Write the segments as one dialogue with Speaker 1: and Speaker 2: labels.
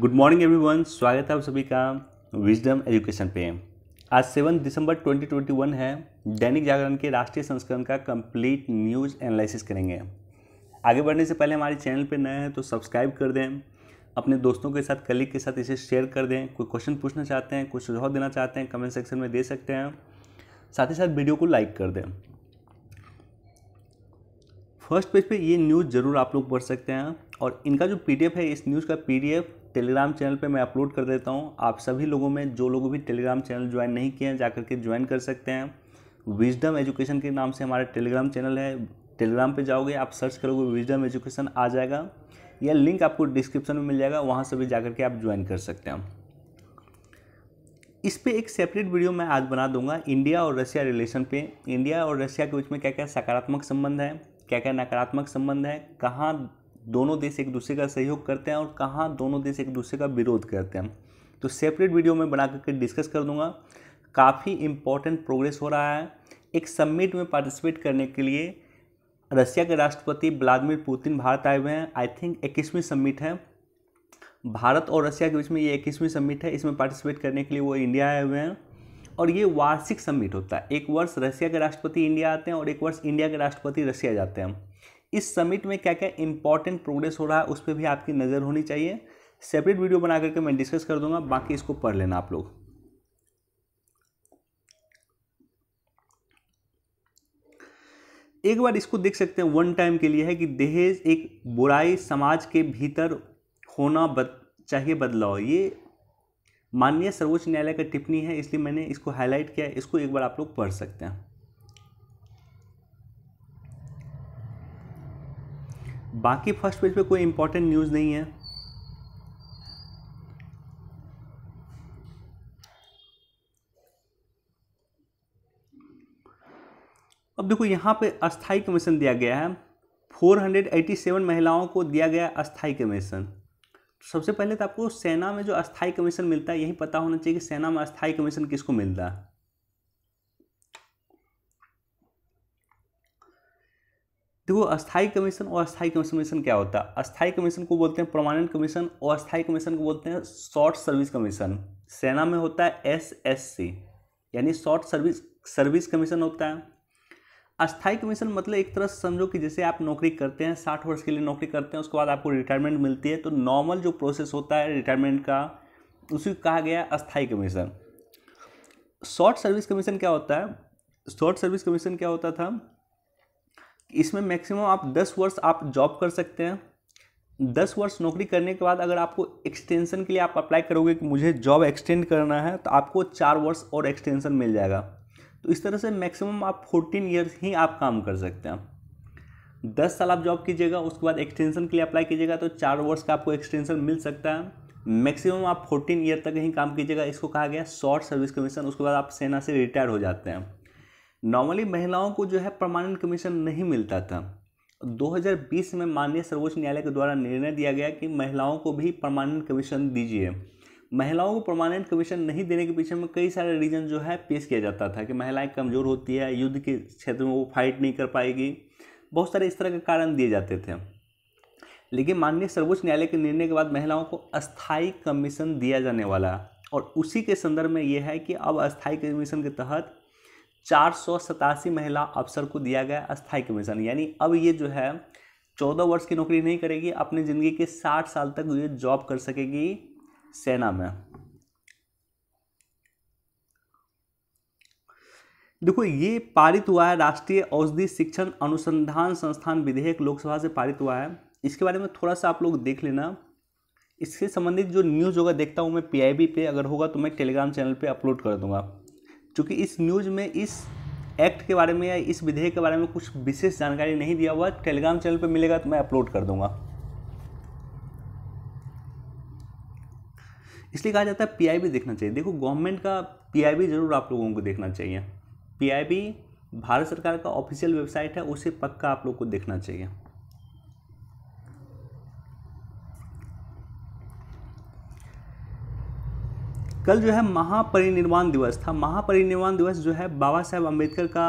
Speaker 1: Good morning everyone स्वागत है आप सभी का विजडम एजुकेशन पे आज सेवन दिसंबर 2021 है दैनिक जागरण के राष्ट्रीय संस्करण का कंप्लीट न्यूज एनालिसिस करेंगे आगे बढ़ने से पहले हमारे चैनल पे नए हैं तो सब्सक्राइब कर दें अपने दोस्तों के साथ कलीग के साथ इसे शेयर कर दें कोई क्वेश्चन पूछना चाहते हैं कोई सुझाव देना चाहते हैं कमेंट सेक्शन में दे सकते हैं साथ ही साथ वीडियो को लाइक कर दें फर्स्ट पेज पे ये न्यूज़ ज़रूर आप लोग पढ़ सकते हैं और इनका जो पीडीएफ है इस न्यूज़ का पीडीएफ टेलीग्राम चैनल पे मैं अपलोड कर देता हूँ आप सभी लोगों में जो लोग भी टेलीग्राम चैनल ज्वाइन नहीं किए हैं जा के ज्वाइन कर सकते हैं विजडम एजुकेशन के नाम से हमारा टेलीग्राम चैनल है टेलीग्राम पे जाओगे आप सर्च करोगे विजडम एजुकेशन आ जाएगा या लिंक आपको डिस्क्रिप्शन में मिल जाएगा वहाँ से भी जा के आप ज्वाइन कर सकते हैं इस पर एक सेपरेट वीडियो मैं आज बना दूंगा इंडिया और रशिया रिलेशन पे इंडिया और रशिया के बीच में क्या क्या सकारात्मक संबंध है क्या क्या नकारात्मक संबंध है कहाँ दोनों देश एक दूसरे का सहयोग करते हैं और कहाँ दोनों देश एक दूसरे का विरोध करते हैं तो सेपरेट वीडियो में बना करके डिस्कस कर दूंगा काफ़ी इम्पोर्टेंट प्रोग्रेस हो रहा है एक समिट में पार्टिसिपेट करने के लिए रशिया के राष्ट्रपति व्लादिमिर पुतिन भारत आए हुए हैं आई थिंक इक्कीसवीं समिट है भारत और रशिया के बीच में ये इक्कीसवीं समिट है इसमें पार्टिसिपेट करने के लिए वो इंडिया आए हुए हैं और ये वार्षिक समिट होता है एक वर्ष रसिया के राष्ट्रपति इंडिया आते हैं और एक वर्ष इंडिया के राष्ट्रपति रसिया जाते हैं इस समिट में क्या क्या इंपॉर्टेंट प्रोग्रेस हो रहा है उस पर भी आपकी नज़र होनी चाहिए सेपरेट वीडियो बना करके मैं डिस्कस कर दूंगा बाकी इसको पढ़ लेना आप लोग एक बार इसको देख सकते हैं वन टाइम के लिए है कि दहेज एक बुराई समाज के भीतर होना बद, चाहिए बदलाव ये माननीय सर्वोच्च न्यायालय का टिप्पणी है इसलिए मैंने इसको हाईलाइट किया इसको एक बार आप लोग पढ़ सकते हैं बाकी फर्स्ट पेज पे कोई इंपॉर्टेंट न्यूज़ नहीं है अब देखो यहाँ पे अस्थाई कमीशन दिया गया है 487 महिलाओं को दिया गया अस्थाई कमीशन तो सबसे पहले तो आपको सेना में जो अस्थाई कमीशन मिलता है यही पता होना चाहिए कि सेना में अस्थाई कमीशन किसको मिलता है देखो अस्थाई कमीशन और अस्थाई कमीशन क्या होता है अस्थाई कमीशन को बोलते हैं परमानेंट कमीशन और अस्थाई कमीशन को बोलते हैं शॉर्ट सर्विस कमीशन सेना में होता है एस एस सी यानी शॉर्ट सर्विस सर्विस कमीशन होता है अस्थाई कमीशन मतलब एक तरह से समझो कि जैसे आप नौकरी करते हैं साठ वर्ष के लिए नौकरी करते हैं उसके बाद आपको रिटायरमेंट मिलती है तो नॉर्मल जो प्रोसेस होता है रिटायरमेंट का उसी कहा गया अस्थाई कमीशन शॉर्ट सर्विस कमीशन क्या होता है शॉर्ट सर्विस कमीशन क्या होता था इसमें मैक्सिमम आप दस वर्ष आप जॉब कर सकते हैं दस वर्ष नौकरी करने के बाद अगर आपको एक्सटेंशन के लिए आप अप्लाई करोगे कि मुझे जॉब एक्सटेंड करना है तो आपको चार वर्ष और एक्सटेंशन मिल जाएगा तो इस तरह से मैक्सिमम आप फोर्टीन ईयर्स ही आप काम कर सकते हैं दस साल आप जॉब कीजिएगा उसके बाद एक्सटेंशन के लिए अप्लाई कीजिएगा तो चार वर्ष का आपको एक्सटेंशन मिल सकता है मैक्सिमम आप फोर्टीन ईयर तक ही काम कीजिएगा इसको कहा गया शॉर्ट सर्विस कमीशन उसके बाद आप सेना से रिटायर हो जाते हैं नॉर्मली महिलाओं को जो है परमानेंट कमीशन नहीं मिलता था 2020 में माननीय सर्वोच्च न्यायालय के द्वारा निर्णय दिया गया कि महिलाओं को भी परमानेंट कमीशन दीजिए महिलाओं को परमानेंट कमीशन नहीं देने के पीछे में कई सारे रीज़न जो है पेश किया जाता था कि महिलाएं कमज़ोर होती है युद्ध के क्षेत्र में वो फाइट नहीं कर पाएगी बहुत सारे इस तरह के कारण दिए जाते थे लेकिन माननीय सर्वोच्च न्यायालय के निर्णय के बाद महिलाओं को अस्थायी कमीशन दिया जाने वाला और उसी के संदर्भ में यह है कि अब अस्थायी कमीशन के तहत चार महिला अफसर को दिया गया अस्थायी कमीशन यानी अब ये जो है चौदह वर्ष की नौकरी नहीं करेगी अपनी ज़िंदगी के साठ साल तक ये जॉब कर सकेगी सेना में देखो ये पारित हुआ है राष्ट्रीय औषधि शिक्षण अनुसंधान संस्थान विधेयक लोकसभा से पारित हुआ है इसके बारे में थोड़ा सा आप लोग देख लेना इससे संबंधित जो न्यूज़ होगा देखता हूँ मैं पीआईबी पे अगर होगा तो मैं टेलीग्राम चैनल पे अपलोड कर दूंगा चूँकि इस न्यूज़ में इस एक्ट के बारे में या इस विधेयक के बारे में कुछ विशेष जानकारी नहीं दिया हुआ टेलीग्राम चैनल पर मिलेगा तो मैं अपलोड कर दूंगा इसलिए कहा जाता है पीआईबी देखना चाहिए देखो गवर्नमेंट का पीआईबी जरूर आप लोगों को देखना चाहिए पीआईबी भारत सरकार का ऑफिशियल वेबसाइट है उसे पक्का आप लोग को देखना चाहिए कल जो है महापरिनिर्वाण दिवस था महापरिनिर्वाण दिवस जो है बाबा साहेब अम्बेडकर का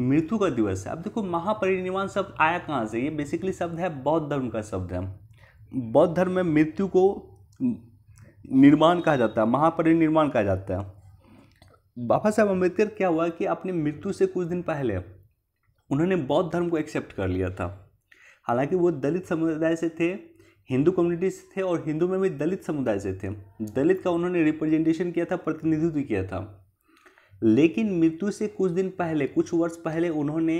Speaker 1: मृत्यु का दिवस है अब देखो महापरिनिर्वाण शब्द आया कहाँ से ये बेसिकली शब्द है बौद्ध धर्म का शब्द है बौद्ध धर्म में मृत्यु को निर्माण कहा जाता है महापरिनिर्वाण कहा जाता है बाबा साहेब अम्बेडकर क्या हुआ कि अपनी मृत्यु से कुछ दिन पहले उन्होंने बौद्ध धर्म को एक्सेप्ट कर लिया था हालांकि वो दलित समुदाय से थे हिंदू कम्युनिटी से थे और हिंदू में भी दलित समुदाय से थे दलित का उन्होंने रिप्रेजेंटेशन किया था प्रतिनिधित्व किया था लेकिन मृत्यु से कुछ दिन पहले कुछ वर्ष पहले उन्होंने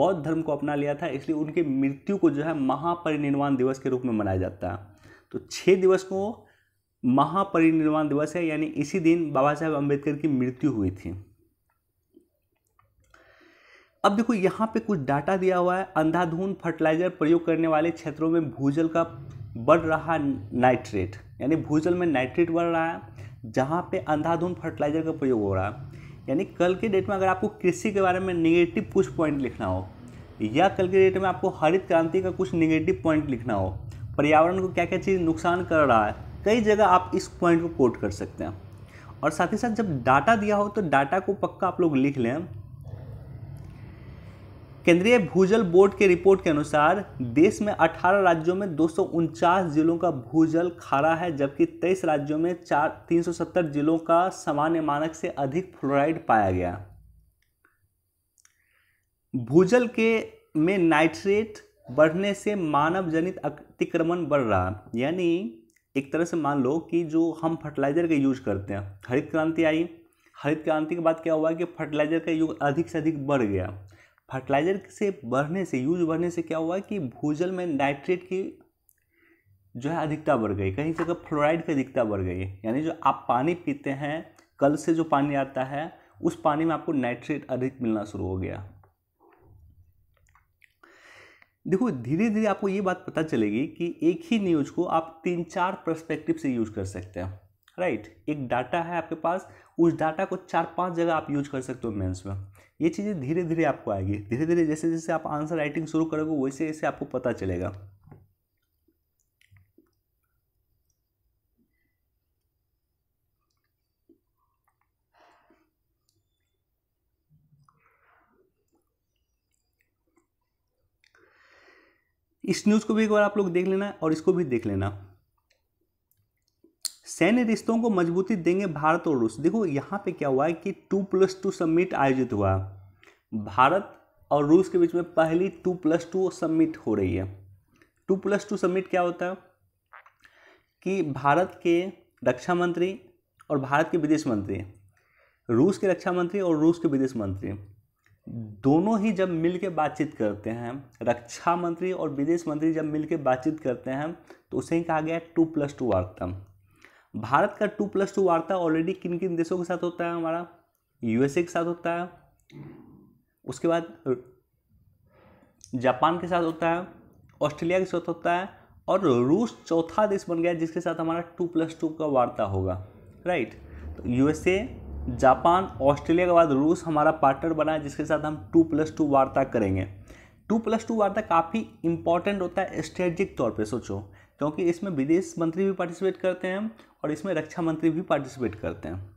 Speaker 1: बौद्ध धर्म को अपना लिया था इसलिए उनके मृत्यु को जो है महापरिनिर्वाण दिवस के रूप में मनाया जाता है तो छः दिवस को महापरिनिर्वाण दिवस है यानी इसी दिन बाबा साहेब अम्बेडकर की मृत्यु हुई थी अब देखो यहाँ पे कुछ डाटा दिया हुआ है अंधाधुंध फर्टिलाइजर प्रयोग करने वाले क्षेत्रों में भूजल का बढ़ रहा नाइट्रेट यानी भूजल में नाइट्रेट बढ़ रहा है जहाँ पे अंधाधुंध फर्टिलाइजर का प्रयोग हो रहा है यानी कल के डेट में अगर आपको कृषि के बारे में निगेटिव कुछ पॉइंट लिखना हो या कल के डेट में आपको हरित क्रांति का कुछ निगेटिव पॉइंट लिखना हो पर्यावरण को क्या क्या चीज़ नुकसान कर रहा है कई जगह आप इस पॉइंट को कोट कर सकते हैं और साथ ही साथ जब डाटा दिया हो तो डाटा को पक्का आप लोग लिख लें केंद्रीय भूजल बोर्ड के रिपोर्ट के अनुसार देश में 18 राज्यों में दो जिलों का भूजल खारा है जबकि 23 राज्यों में चार तीन जिलों का सामान्य मानक से अधिक फ्लोराइड पाया गया भूजल के में नाइट्रेट बढ़ने से मानव जनित अतिक्रमण बढ़ रहा यानी एक तरह से मान लो कि जो हम फर्टिलाइजर का यूज करते हैं हरित क्रांति आई हरित क्रांति के बाद क्या हुआ कि फर्टिलाइजर का युग अधिक से अधिक बढ़ गया फर्टिलाइज़र से बढ़ने से यूज बढ़ने से क्या हुआ कि भूजल में नाइट्रेट की जो है अधिकता बढ़ गई कहीं जगह तो फ्लोराइड की अधिकता बढ़ गई यानी जो आप पानी पीते हैं कल से जो पानी आता है उस पानी में आपको नाइट्रेट अधिक मिलना शुरू हो गया देखो धीरे धीरे आपको ये बात पता चलेगी कि एक ही न्यूज को आप तीन चार परस्पेक्टिव से यूज कर सकते हैं राइट एक डाटा है आपके पास उस डाटा को चार पांच जगह आप यूज कर सकते हो मेंस में ये चीज़ें धीरे धीरे आपको आएगी धीरे धीरे जैसे जैसे आप आंसर राइटिंग शुरू करोगे वैसे वैसे आपको पता चलेगा इस न्यूज़ को भी एक बार आप लोग देख लेना और इसको भी देख लेना सैन्य रिश्तों को मजबूती देंगे भारत और रूस देखो यहाँ पे क्या हुआ है कि टू प्लस टू सम्मिट आयोजित हुआ भारत और रूस के बीच में पहली टू प्लस टू सम्मिट हो रही है टू प्लस टू सम्मिट क्या होता है कि भारत के रक्षा मंत्री और भारत के विदेश मंत्री रूस के रक्षा मंत्री और रूस के विदेश मंत्री दोनों ही जब मिल के बातचीत करते हैं रक्षा मंत्री और विदेश मंत्री जब मिल के बातचीत करते हैं तो उसे ही कहा गया है टू प्लस टू वार्ता भारत का टू प्लस टू वार्ता ऑलरेडी किन किन देशों के साथ होता है हमारा यूएसए के साथ होता है उसके बाद जापान के साथ होता है ऑस्ट्रेलिया के साथ होता है और रूस चौथा देश बन गया जिसके साथ हमारा टू प्लस टू का वार्ता होगा राइट तो यूएसए जापान ऑस्ट्रेलिया के बाद रूस हमारा पार्टनर बना है जिसके साथ हम टू प्लस टू वार्ता करेंगे टू प्लस टू वार्ता काफ़ी इंपॉर्टेंट होता है स्ट्रेटजिक तौर पे सोचो क्योंकि इसमें विदेश मंत्री भी पार्टिसिपेट करते हैं और इसमें रक्षा मंत्री भी पार्टिसिपेट करते हैं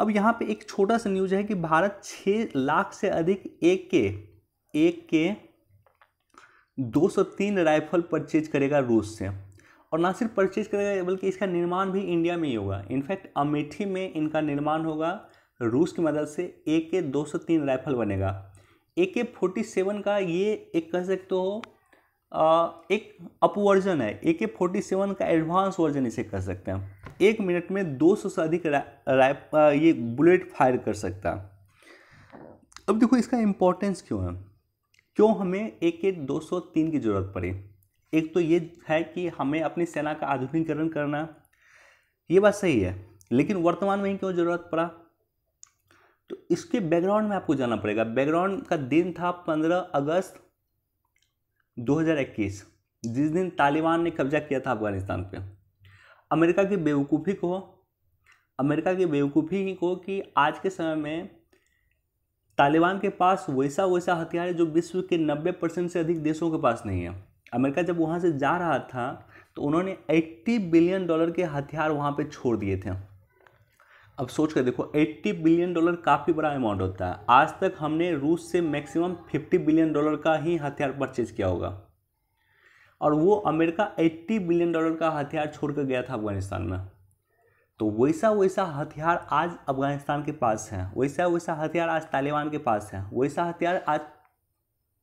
Speaker 1: अब यहाँ पे एक छोटा सा न्यूज है कि भारत छः लाख से अधिक ए के ए के दो सौ तीन राइफल परचेज करेगा रूस से और ना सिर्फ परचेज करेगा बल्कि इसका निर्माण भी इंडिया में ही होगा इनफैक्ट अमेठी में इनका निर्माण होगा रूस की मदद से ए के दो सौ तीन राइफल बनेगा ए के फोर्टी सेवन का ये एक कह सकते हो एक अपवर्जन है ए के फोर्टी सेवन का एडवांस वर्जन इसे कर सकते हैं एक मिनट में 200 से अधिक ये बुलेट फायर कर सकता अब देखो इसका इम्पोर्टेंस क्यों है क्यों हमें ए के दो की ज़रूरत पड़ी एक तो ये है कि हमें अपनी सेना का आधुनिकीकरण करना ये बात सही है लेकिन वर्तमान में ही क्यों ज़रूरत पड़ा तो इसके बैकग्राउंड में आपको जाना पड़ेगा बैकग्राउंड का दिन था पंद्रह अगस्त 2021 जिस दिन तालिबान ने कब्जा किया था अफगानिस्तान पे अमेरिका की बेवकूफ़ी को अमेरिका की बेवकूफ़ी को कि आज के समय में तालिबान के पास वैसा वैसा हथियार है जो विश्व के 90 परसेंट से अधिक देशों के पास नहीं है अमेरिका जब वहाँ से जा रहा था तो उन्होंने 80 बिलियन डॉलर के हथियार वहाँ पे छोड़ दिए थे अब सोच कर देखो 80 बिलियन डॉलर काफ़ी बड़ा अमाउंट होता है आज तक हमने रूस से मैक्सिमम 50 बिलियन डॉलर का ही हथियार परचेज किया होगा और वो अमेरिका 80 बिलियन डॉलर का हथियार छोड़ कर गया था अफगानिस्तान में तो वैसा वैसा हथियार आज अफगानिस्तान के पास है वैसा वैसा हथियार आज तालिबान के पास है वैसा हथियार आज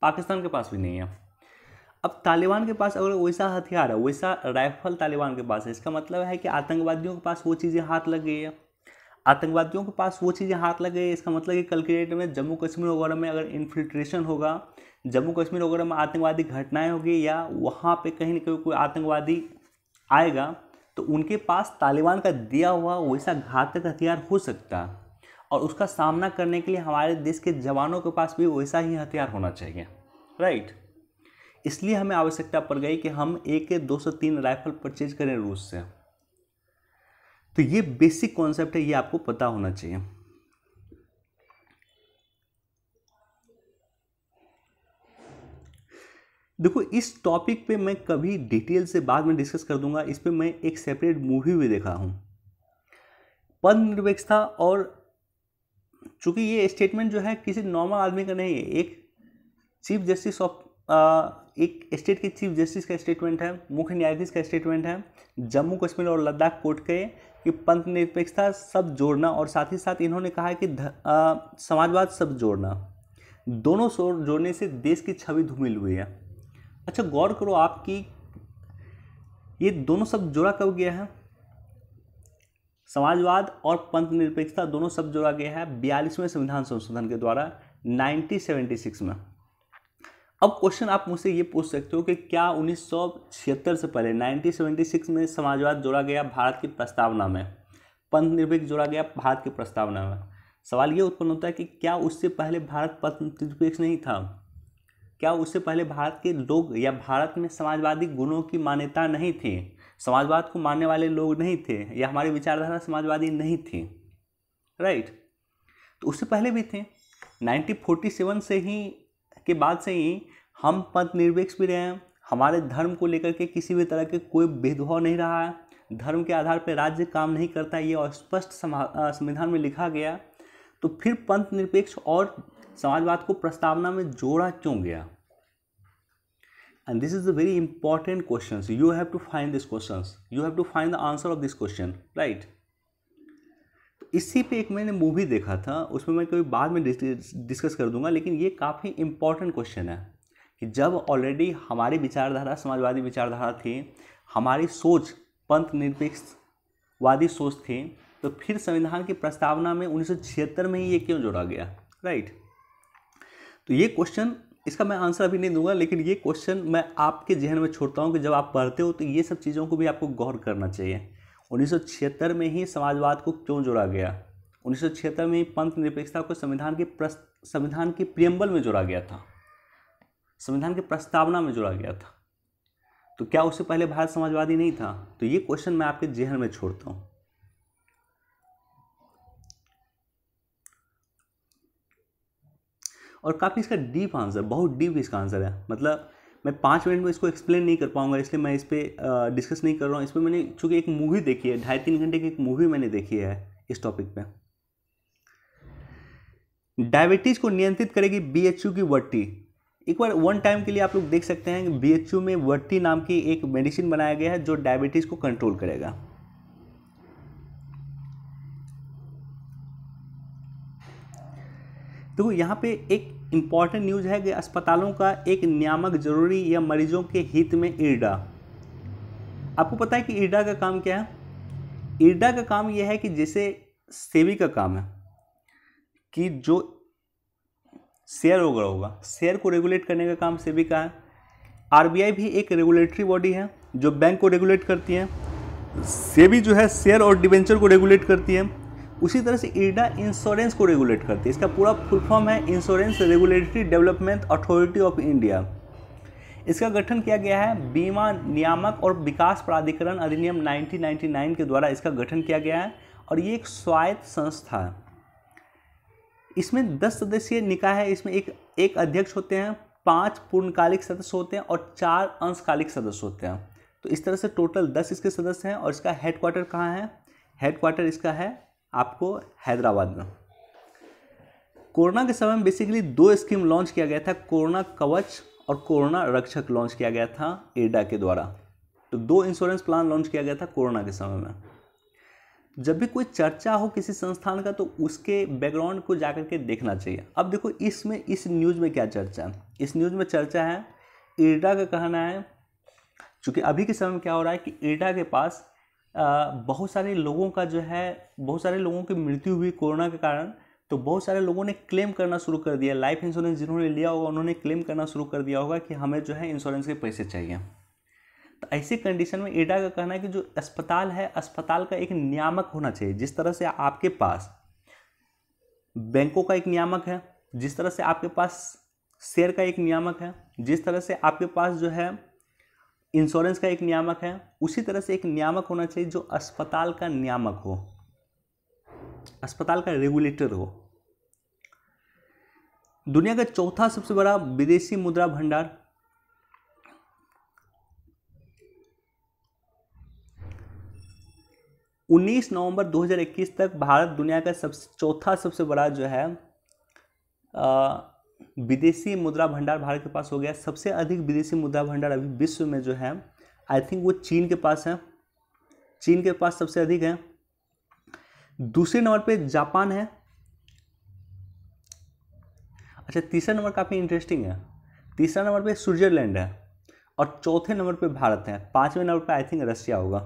Speaker 1: पाकिस्तान के पास भी नहीं है अब तालिबान के पास अगर वैसा हथियार है वैसा राइफल तालिबान के पास है इसका मतलब है कि आतंकवादियों के पास वो चीज़ें हाथ लग गई है आतंकवादियों के पास वो चीज़ें हाथ लग गई इसका मतलब कि कल के डेट में जम्मू कश्मीर वगैरह में अगर इन्फिल्ट्रेशन होगा जम्मू कश्मीर वगैरह में आतंकवादी घटनाएं होगी या वहाँ पे कहीं ना कहीं कोई आतंकवादी आएगा तो उनके पास तालिबान का दिया हुआ वैसा घातक हथियार हो सकता और उसका सामना करने के लिए हमारे देश के जवानों के पास भी वैसा ही हथियार होना चाहिए राइट इसलिए हमें आवश्यकता पड़ गई कि हम एक दो सौ तीन राइफल परचेज करें रूस से तो ये बेसिक कॉन्सेप्ट है ये आपको पता होना चाहिए देखो इस टॉपिक पे मैं कभी डिटेल से बाद में डिस्कस कर दूंगा इस पर मैं एक सेपरेट मूवी भी देखा हूं पद निरपेक्षता और चूंकि ये स्टेटमेंट जो है किसी नॉर्मल आदमी का नहीं है एक चीफ जस्टिस ऑफ एक स्टेट के चीफ जस्टिस का स्टेटमेंट है मुख्य न्यायाधीश का स्टेटमेंट है जम्मू कश्मीर और लद्दाख कोर्ट के कि पंथ निरपेक्षता सब जोड़ना और साथ ही साथ इन्होंने कहा है कि समाजवाद सब जोड़ना दोनों शोर जोड़ने से देश की छवि धूमिल हुई है अच्छा गौर करो आपकी ये दोनों शब्द जोड़ा कब गया है समाजवाद और पंथ निरपेक्षता दोनों शब्द जोड़ा गया है बयालीसवें संविधान संशोधन के द्वारा 1976 में अब क्वेश्चन आप मुझसे ये पूछ सकते हो कि क्या उन्नीस से पहले 1976 में समाजवाद जोड़ा गया भारत की प्रस्तावना में पंथ निरपेक्ष जोड़ा गया भारत की प्रस्तावना में सवाल ये उत्पन्न होता है कि क्या उससे पहले भारत पंथ निरपेक्ष नहीं था क्या उससे पहले भारत के लोग या भारत में समाजवादी गुणों की मान्यता नहीं थी समाजवाद को मानने वाले लोग नहीं थे या हमारी विचारधारा समाजवादी नहीं थी राइट right? तो उससे पहले भी थे 1947 से ही के बाद से ही हम पंथ निरपेक्ष भी रहे हैं हमारे धर्म को लेकर के किसी भी तरह के कोई भेदभाव नहीं रहा है धर्म के आधार पर राज्य काम नहीं करता ये और स्पष्ट संविधान में लिखा गया तो फिर पंथ निरपेक्ष और समाजवाद को प्रस्तावना में जोड़ा क्यों गया and this is a very important question you have to find this question you have to find the answer of this question right इसी पे एक मैंने मूवी देखा था उसमें मैं कभी बाद में डिस्कस कर दूंगा लेकिन ये काफ़ी इम्पॉर्टेंट क्वेश्चन है कि जब ऑलरेडी हमारी विचारधारा समाजवादी विचारधारा थी हमारी सोच पंथ निरपेक्षवादी सोच थी तो फिर संविधान की प्रस्तावना में उन्नीस में ही ये क्यों जोड़ा गया राइट तो ये क्वेश्चन इसका मैं आंसर अभी नहीं दूंगा लेकिन ये क्वेश्चन मैं आपके जहन में छोड़ता हूँ कि जब आप पढ़ते हो तो ये सब चीज़ों को भी आपको गौर करना चाहिए 1976 में ही समाजवाद को क्यों जोड़ा गया 1976 में ही पंथ निरपेक्षता को संविधान के संविधान के प्रियम्बल में जोड़ा गया था संविधान की प्रस्तावना में जोड़ा गया था तो क्या उससे पहले भारत समाजवादी नहीं था तो ये क्वेश्चन मैं आपके जेहन में छोड़ता हूँ और काफ़ी इसका डीप आंसर बहुत डीप इसका आंसर है मतलब मैं पाँच मिनट में इसको एक्सप्लेन नहीं कर पाऊंगा इसलिए मैं इस पर डिस्कस नहीं कर रहा हूँ इस पर मैंने चूँकि एक मूवी देखी है ढाई तीन घंटे की एक मूवी मैंने देखी है इस टॉपिक पे डायबिटीज़ को नियंत्रित करेगी बी की वट्टी एक बार वन टाइम के लिए आप लोग देख सकते हैं कि बी में वट्टी नाम की एक मेडिसिन बनाया गया है जो डायबिटीज़ को कंट्रोल करेगा देखो तो यहाँ पे एक इम्पॉर्टेंट न्यूज़ है कि अस्पतालों का एक नियामक जरूरी या मरीजों के हित में इर्डा आपको पता है कि इर्डा का काम क्या है इर्डा का काम यह है कि जैसे सेवी का काम है कि जो शेयर वगैरह होगा शेयर को रेगुलेट करने का काम सेबी का है आरबीआई भी एक रेगुलेटरी बॉडी है जो बैंक को रेगुलेट करती है सेबी जो है शेयर और डिवेंचर को रेगुलेट करती है उसी तरह से इरडा इंश्योरेंस को रेगुलेट करती है इसका पूरा फुल फॉर्म है insurance regulatory development authority of India इसका गठन किया गया है बीमा नियामक और विकास प्राधिकरण अधिनियम 1999 के द्वारा इसका गठन किया गया है और ये एक स्वायत्त संस्था है इसमें दस सदस्यीय निकाय है इसमें एक एक अध्यक्ष होते हैं पांच पूर्णकालिक सदस्य होते हैं और चार अंशकालिक सदस्य होते हैं तो इस तरह से टोटल दस इसके सदस्य हैं और इसका हेडक्वार्टर कहाँ है हेडक्वार्टर इसका है आपको हैदराबाद में कोरोना के समय में बेसिकली दो स्कीम लॉन्च किया गया था कोरोना कवच और कोरोना रक्षक लॉन्च किया गया था एडा के द्वारा तो दो इंश्योरेंस प्लान लॉन्च किया गया था कोरोना के समय में जब भी कोई चर्चा हो किसी संस्थान का तो उसके बैकग्राउंड को जाकर के देखना चाहिए अब देखो इसमें इस न्यूज़ में क्या चर्चा है इस न्यूज़ में चर्चा है एडा का कहना है चूँकि अभी के समय में क्या हो रहा है कि एडा के पास बहुत सारे लोगों का जो है बहुत सारे लोगों की मृत्यु हुई कोरोना के कारण तो बहुत सारे लोगों ने क्लेम करना शुरू कर दिया लाइफ इंश्योरेंस जिन्होंने लिया होगा उन्होंने क्लेम करना शुरू कर दिया होगा कि हमें जो है इंश्योरेंस के पैसे चाहिए तो ऐसी कंडीशन में एडा का कहना है कि जो अस्पताल है अस्पताल का एक नियामक होना चाहिए जिस तरह से आपके पास बैंकों का एक नियामक है जिस तरह से आपके पास शेयर का एक नियामक है जिस तरह से आपके पास जो है इंश्योरेंस का एक नियामक है उसी तरह से एक नियामक होना चाहिए जो अस्पताल का नियामक हो अस्पताल का रेगुलेटर हो दुनिया का चौथा सबसे बड़ा विदेशी मुद्रा भंडार उन्नीस नवंबर 2021 तक भारत दुनिया का सबसे चौथा सबसे बड़ा जो है विदेशी मुद्रा भंडार भारत के पास हो गया सबसे अधिक विदेशी मुद्रा भंडार अभी विश्व में जो है आई थिंक वो चीन के पास है चीन के पास सबसे अधिक है दूसरे नंबर पे जापान है अच्छा तीसरा नंबर काफ़ी इंटरेस्टिंग है तीसरा नंबर पे स्विट्जरलैंड है और चौथे नंबर पे भारत है पांचवें नंबर पे आई थिंक रशिया होगा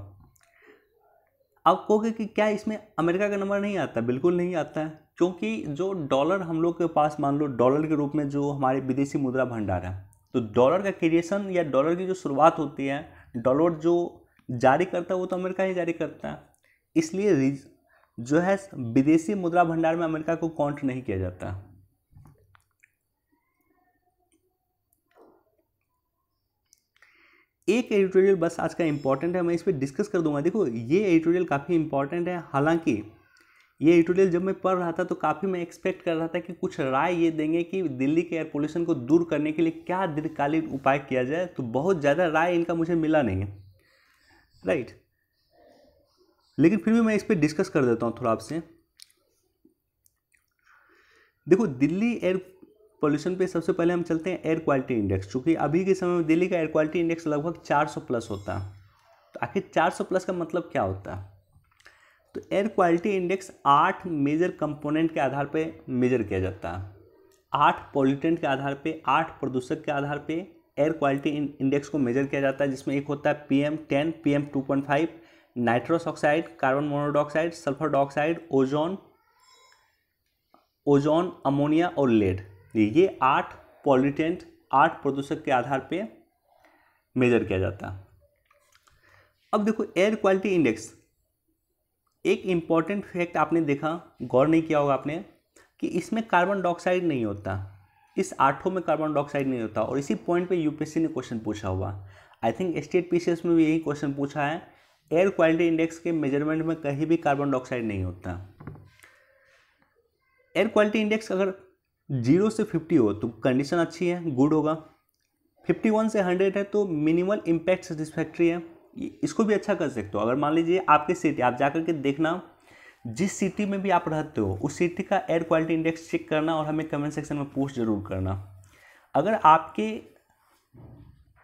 Speaker 1: आप कहोगे कि क्या इसमें अमेरिका का नंबर नहीं आता बिल्कुल नहीं आता है क्योंकि जो डॉलर हम लोग के पास मान लो डॉलर के रूप में जो हमारे विदेशी मुद्रा भंडार है तो डॉलर का क्रिएशन या डॉलर की जो शुरुआत होती है डॉलर जो जारी करता है वो तो अमेरिका ही जारी करता है इसलिए जो है विदेशी मुद्रा भंडार में अमेरिका को काउंट नहीं किया जाता है एक एडिटोरियल बस आज का इंपॉर्टेंट है मैं इस पर डिस्कस कर दूंगा देखो ये एडिटोरियल काफ़ी इंपॉर्टेंट है हालांकि ये एडिटोरियल जब मैं पढ़ रहा था तो काफ़ी मैं एक्सपेक्ट कर रहा था कि कुछ राय ये देंगे कि दिल्ली के एयर पोल्यूशन को दूर करने के लिए क्या दीर्घकालीन उपाय किया जाए तो बहुत ज़्यादा राय इनका मुझे मिला नहीं है राइट लेकिन फिर भी मैं इस पर डिस्कस कर देता हूँ थोड़ा आपसे देखो दिल्ली एयर पोल्यूशन पे सबसे पहले हम चलते हैं एयर क्वालिटी इंडेक्स चूँकि अभी के समय में दिल्ली का एयर क्वालिटी इंडेक्स लगभग 400 प्लस होता है तो आखिर 400 प्लस का मतलब क्या होता है तो एयर क्वालिटी इंडेक्स आठ मेजर कंपोनेंट के आधार पे मेजर किया जाता है आठ पॉल्यूटेंट के आधार पे आठ प्रदूषक के आधार पे एयर क्वालिटी इंडेक्स को मेजर किया जाता है जिसमें एक होता है P M ten P M two point five oxide carbon monoxide sulphur dioxide ozone ozone ammonia और लेड ये आठ पॉलिटेंट आठ प्रदूषक के आधार पे मेजर किया जाता अब देखो एयर क्वालिटी इंडेक्स एक इम्पॉर्टेंट फैक्ट आपने देखा गौर नहीं किया होगा आपने कि इसमें कार्बन डाइऑक्साइड नहीं होता इस आठों में कार्बन डाइऑक्साइड नहीं होता और इसी पॉइंट पे यूपीएससी ने क्वेश्चन पूछा हुआ आई थिंक स्टेट पीसीएस में भी यही क्वेश्चन पूछा है एयर क्वालिटी इंडेक्स के मेजरमेंट में कहीं भी कार्बन डाइऑक्साइड नहीं होता एयर क्वालिटी इंडेक्स अगर जीरो से फिफ्टी हो तो कंडीशन अच्छी है गुड होगा फिफ्टी वन से हंड्रेड है तो मिनिमल इम्पैक्ट सेटिस्फैक्ट्री है इसको भी अच्छा कर सकते हो अगर मान लीजिए आपके सिटी आप जा के देखना जिस सिटी में भी आप रहते हो उस सिटी का एयर क्वालिटी इंडेक्स चेक करना और हमें कमेंट सेक्शन में पोस्ट जरूर करना अगर आपके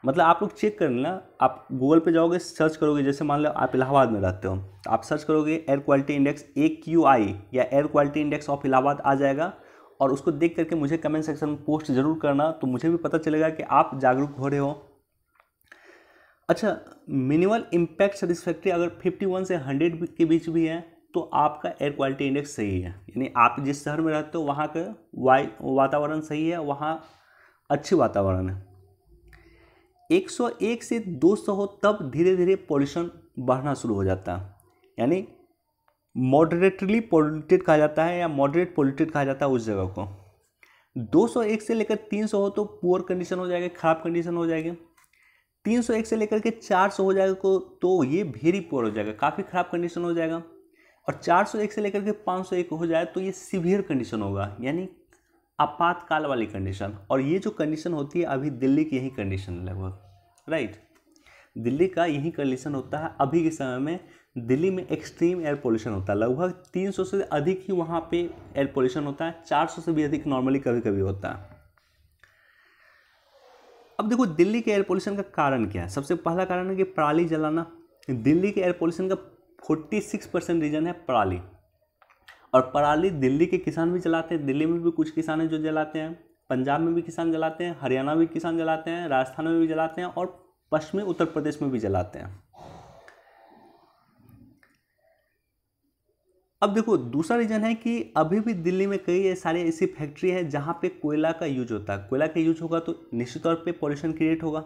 Speaker 1: मतलब आप लोग चेक कर लेना आप गूगल पे जाओगे सर्च करोगे जैसे मान लो आप इलाहाबाद में रहते हो तो आप सर्च करोगे air quality index A Q I या air quality index of Allahabad आ जाएगा और उसको देख करके मुझे कमेंट सेक्शन में पोस्ट ज़रूर करना तो मुझे भी पता चलेगा कि आप जागरूक हो रहे हो अच्छा मिनिमल इम्पैक्ट सेटिस्फैक्ट्री अगर 51 से 100 के बीच भी है तो आपका एयर क्वालिटी इंडेक्स सही है यानी आप जिस शहर में रहते हो वहाँ का वाय वातावरण सही है वहाँ अच्छी वातावरण है 101 से 200 हो तब धीरे धीरे पॉल्यूशन बढ़ना शुरू हो जाता है यानी मॉडरेटली पोल्यूटेड कहा जाता है या मॉडरेट पोल्यूटेड कहा जाता है उस जगह को 201 से लेकर 300 हो तो पुअर कंडीशन हो जाएगा ख़राब कंडीशन हो जाएगी 301 से लेकर के 400 हो जाएगा को तो ये वेरी पुअर हो जाएगा काफ़ी ख़राब कंडीशन हो जाएगा और 401 से लेकर के 501 हो जाए तो ये सीवियर कंडीशन होगा यानी आपातकाल वाली कंडीशन और ये जो कंडीशन होती है अभी दिल्ली की यही कंडीशन लगभग राइट दिल्ली का यही कंडीशन होता है अभी के समय में दिल्ली में एक्सट्रीम एयर पोल्यूशन होता है लगभग 300 से अधिक ही वहाँ पे एयर पोल्यूशन होता है 400 से भी अधिक नॉर्मली कभी कभी होता है अब देखो दिल्ली के एयर पोल्यूशन का कारण क्या है सबसे पहला कारण है कि पराली जलाना दिल्ली के एयर पोल्यूशन का 46 परसेंट रीजन है पराली और पराली दिल्ली के किसान भी जलाते हैं दिल्ली में भी कुछ किसान हैं जो जलाते हैं पंजाब में भी किसान जलाते हैं हरियाणा में भी किसान जलाते हैं राजस्थान में भी जलाते हैं और पश्चिमी उत्तर प्रदेश में भी जलाते हैं अब देखो दूसरा रीज़न है कि अभी भी दिल्ली में कई सारे ऐसी फैक्ट्री है जहाँ पे कोयला का यूज होता है कोयला का यूज होगा तो निश्चित तौर पे पॉल्यूशन क्रिएट होगा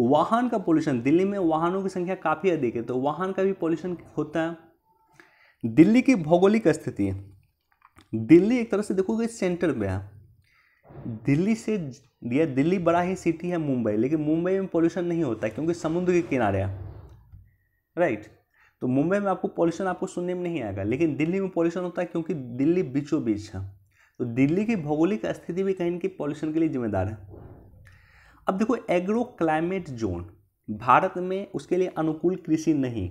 Speaker 1: वाहन का पोल्यूशन दिल्ली में वाहनों की संख्या काफ़ी अधिक है तो वाहन का भी पॉल्यूशन होता है दिल्ली की भौगोलिक स्थिति दिल्ली एक तरह से देखोगे सेंटर में है दिल्ली से यह दिल्ली बड़ा ही सिटी है मुंबई लेकिन मुंबई में पॉल्यूशन नहीं होता क्योंकि समुद्र के किनारे है राइट तो मुंबई में आपको पॉल्यूशन आपको सुनने में नहीं आएगा लेकिन दिल्ली में पॉल्यूशन होता है क्योंकि दिल्ली बीचों बीच है तो दिल्ली की भौगोलिक स्थिति भी कहीं ना पॉल्यूशन के लिए जिम्मेदार है अब देखो एग्रो क्लाइमेट जोन भारत में उसके लिए अनुकूल कृषि नहीं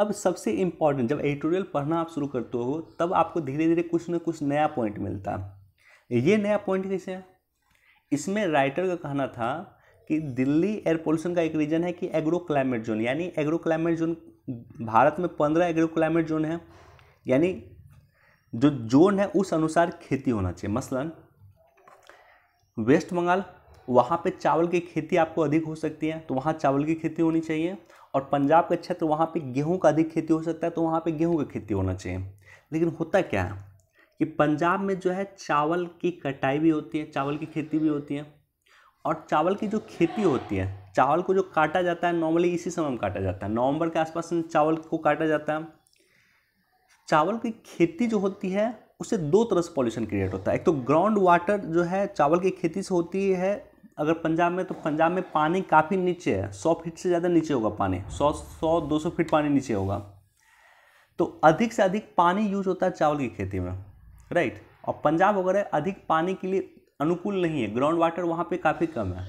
Speaker 1: अब सबसे इम्पॉर्टेंट जब एडिटोरियल पढ़ना आप शुरू करते हो तब आपको धीरे धीरे कुछ ना कुछ नया पॉइंट मिलता है ये नया पॉइंट कैसे है इसमें राइटर का कहना था कि दिल्ली एयर पोल्यूशन का एक रीज़न है कि एग्रो क्लाइमेट जोन यानी एग्रो क्लाइमेट जोन भारत में पंद्रह एग्रो क्लाइमेट जोन है यानी जो जोन है उस अनुसार खेती होना चाहिए मसलन वेस्ट बंगाल वहाँ पे चावल की खेती आपको अधिक हो सकती है तो वहाँ चावल की खेती होनी चाहिए और पंजाब का क्षेत्र वहाँ पे गेहूं का अधिक खेती हो सकता है तो वहाँ पे गेहूं की खेती होना चाहिए लेकिन होता क्या है कि पंजाब में जो है चावल की कटाई भी होती है चावल की खेती भी होती है और चावल की जो खेती होती है चावल को जो काटा जाता है नॉर्मली इसी समय में काटा जाता है नवंबर के आसपास चावल को काटा जाता है चावल की खेती जो होती है उससे दो तरह से पॉल्यूशन क्रिएट होता है एक तो ग्राउंड वाटर जो है चावल की खेती से होती है अगर पंजाब में तो पंजाब में पानी काफ़ी नीचे है सौ फीट से ज़्यादा नीचे होगा पानी सौ सौ दो सौ फीट पानी नीचे होगा तो अधिक से अधिक पानी यूज होता है चावल की खेती में राइट और पंजाब वगैरह अधिक पानी के लिए अनुकूल नहीं है ग्राउंड वाटर वहाँ पे काफ़ी कम है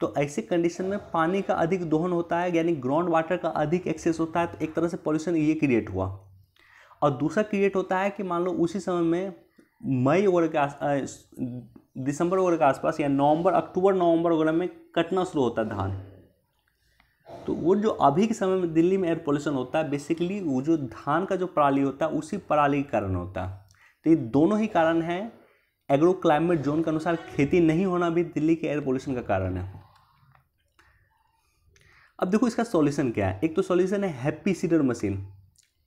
Speaker 1: तो ऐसे कंडीशन में पानी का अधिक दोहन होता है यानी ग्राउंड वाटर का अधिक एक्सेस होता है तो एक तरह से पॉल्यूशन ये क्रिएट हुआ और दूसरा क्रिएट होता है कि मान लो उसी समय में मई वगैरह के दिसंबर वगैरह के आसपास या नवंबर अक्टूबर नवंबर वगैरह में कटना शुरू होता है धान तो वो जो अभी के समय में दिल्ली में एयर पोल्यूशन होता है बेसिकली वो जो धान का जो पराली होता है उसी पराली के कारण होता है तो ये दोनों ही कारण हैं एग्रो क्लाइमेट जोन के अनुसार खेती नहीं होना भी दिल्ली के एयर पोल्यूशन का कारण है अब देखो इसका सॉल्यूशन क्या है एक तो सॉल्यूशन है हैप्पी सीडर मशीन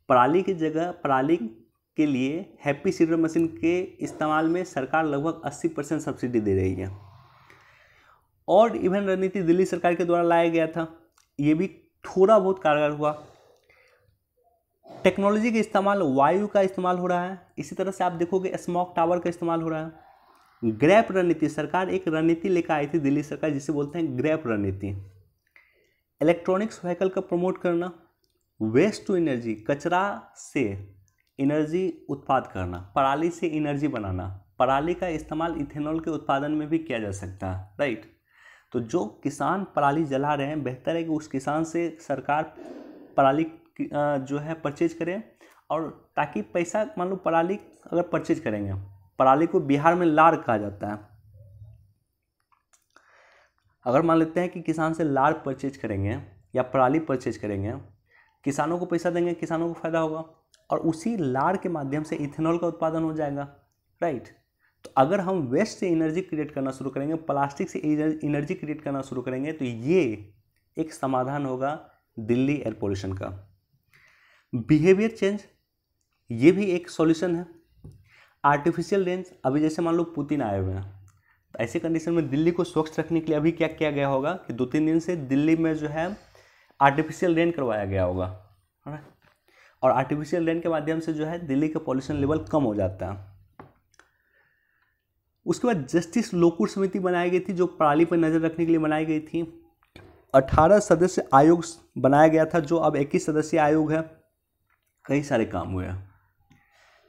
Speaker 1: पराली की जगह पराली के लिए हैप्पी सीडर मशीन के इस्तेमाल में सरकार लगभग 80 परसेंट सब्सिडी दे रही है और इवन रणनीति दिल्ली सरकार के द्वारा लाया गया था ये भी थोड़ा बहुत कारगर हुआ टेक्नोलॉजी का इस्तेमाल वायु का इस्तेमाल हो रहा है इसी तरह से आप देखोगे स्मॉक टावर का इस्तेमाल हो रहा है ग्रैप रणनीति सरकार एक रणनीति लेकर आई थी दिल्ली सरकार जिसे बोलते हैं ग्रैप रणनीति इलेक्ट्रॉनिक्स व्हीकल का प्रमोट करना वेस्ट टू एनर्जी कचरा से एनर्जी उत्पाद करना पराली से एनर्जी बनाना पराली का इस्तेमाल इथेनॉल के उत्पादन में भी किया जा सकता है राइट तो जो किसान पराली जला रहे हैं बेहतर है कि उस किसान से सरकार पराली जो है परचेज करें और ताकि पैसा मान लो पराली अगर परचेज करेंगे पराली को बिहार में लार कहा जाता है अगर मान लेते हैं कि किसान से लार परचेज करेंगे या पराली परचेज करेंगे किसानों को पैसा देंगे किसानों को फ़ायदा होगा और उसी लार के माध्यम से इथेनॉल का उत्पादन हो जाएगा राइट तो अगर हम वेस्ट से एनर्जी क्रिएट करना शुरू करेंगे प्लास्टिक से एनर्जी क्रिएट करना शुरू करेंगे तो ये एक समाधान होगा दिल्ली एयर पोल्यूशन का बिहेवियर चेंज ये भी एक सॉल्यूशन है आर्टिफिशियल रेंज अभी जैसे मान लो पुतिन आए हुए हैं तो ऐसे कंडीशन में दिल्ली को स्वच्छ रखने के लिए अभी क्या किया गया होगा कि दो तीन दिन से दिल्ली में जो है आर्टिफिशियल रेन करवाया गया होगा है ना और आर्टिफिशियल रेन के माध्यम से जो है दिल्ली का पॉल्यूशन लेवल कम हो जाता है उसके बाद जस्टिस लोकुर समिति बनाई गई थी जो पराली पर नज़र रखने के लिए बनाई गई थी 18 सदस्य आयोग बनाया गया था जो अब 21 सदस्यीय आयोग है कई सारे काम हुए हैं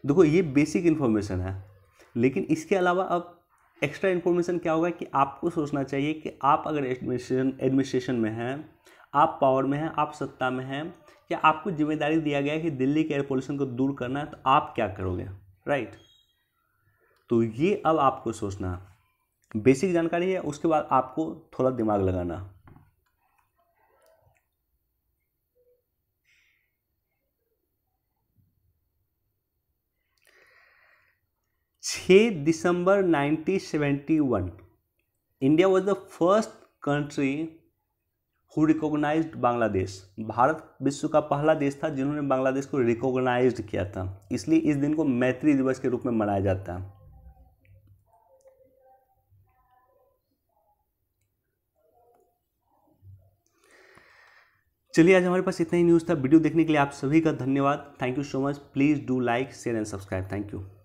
Speaker 1: देखो ये बेसिक इन्फॉर्मेशन है लेकिन इसके अलावा अब एक्स्ट्रा इन्फॉर्मेशन क्या होगा कि आपको सोचना चाहिए कि आप अगर एडमिनिस्ट्रेशन एडमिनिस्ट्रेशन में हैं आप पावर में हैं आप सत्ता में हैं या आपको जिम्मेदारी दिया गया है कि दिल्ली के एयर पोल्यूशन को दूर करना है तो आप क्या करोगे राइट तो ये अब आपको सोचना बेसिक जानकारी है उसके बाद आपको थोड़ा दिमाग लगाना 6 December 1971 India was the first country who recognised Bangladesh Bharat विश्व का पहला देश था जिन्होंने बांग्लादेश को रिकॉग्नाइज किया था इसलिए इस दिन को मैत्री दिवस के रूप में मनाया जाता है चलिए आज हमारे पास इतना ही न्यूज़ था वीडियो देखने के लिए आप सभी का धन्यवाद thank you so much please do like share and subscribe thank you